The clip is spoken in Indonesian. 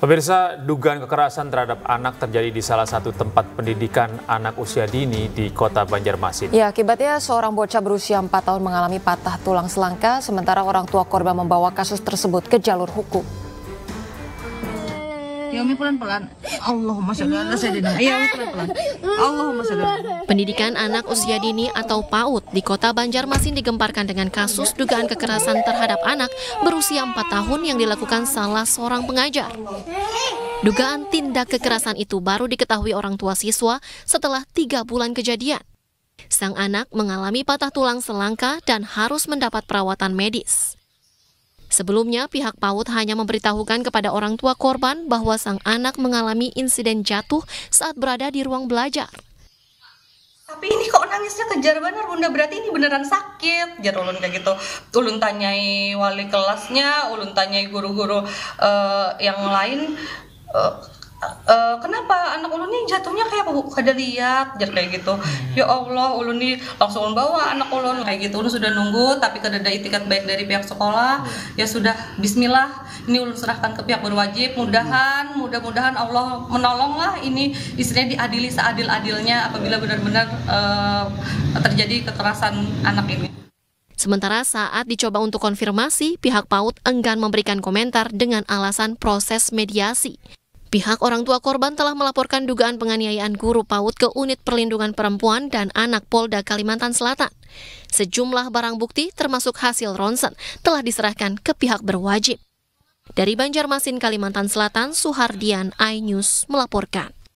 Pemirsa, dugaan kekerasan terhadap anak terjadi di salah satu tempat pendidikan anak usia dini di kota Banjarmasin. Ya, akibatnya seorang bocah berusia 4 tahun mengalami patah tulang selangka, sementara orang tua korban membawa kasus tersebut ke jalur hukum. Ya Umi pelan-pelan. Allahumma sholli sayyidina. Iya, pelan-pelan. Allahumma sholli. Pendidikan anak usia dini atau PAUD di Kota Banjarmasin digemparkan dengan kasus dugaan kekerasan terhadap anak berusia 4 tahun yang dilakukan salah seorang pengajar. Dugaan tindak kekerasan itu baru diketahui orang tua siswa setelah tiga bulan kejadian. Sang anak mengalami patah tulang selangka dan harus mendapat perawatan medis. Sebelumnya, pihak PAUD hanya memberitahukan kepada orang tua korban bahwa sang anak mengalami insiden jatuh saat berada di ruang belajar. Tapi ini kok nangisnya kejar benar, bunda berarti ini beneran sakit jar ulun kayak gitu ulun tanyai wali kelasnya ulun tanyai guru-guru uh, yang lain uh, Eh, kenapa anak ulun ini jatuhnya kayak kada lihat jadi kayak gitu hmm. ya Allah ulun ini langsung bawa anak ulun kayak gitu ulun sudah nunggu tapi kada ada itikat baik dari pihak sekolah hmm. ya sudah Bismillah ini ulun serahkan ke pihak berwajib mudahan hmm. mudah-mudahan Allah menolonglah ini istrinya diadili seadil-adilnya apabila benar-benar uh, terjadi kekerasan anak ini Sementara saat dicoba untuk konfirmasi, pihak PAUD enggan memberikan komentar dengan alasan proses mediasi. Pihak orang tua korban telah melaporkan dugaan penganiayaan guru PAUD ke Unit Perlindungan Perempuan dan Anak Polda Kalimantan Selatan. Sejumlah barang bukti termasuk hasil ronsen telah diserahkan ke pihak berwajib. Dari Banjarmasin, Kalimantan Selatan, Suhardian, iNews melaporkan.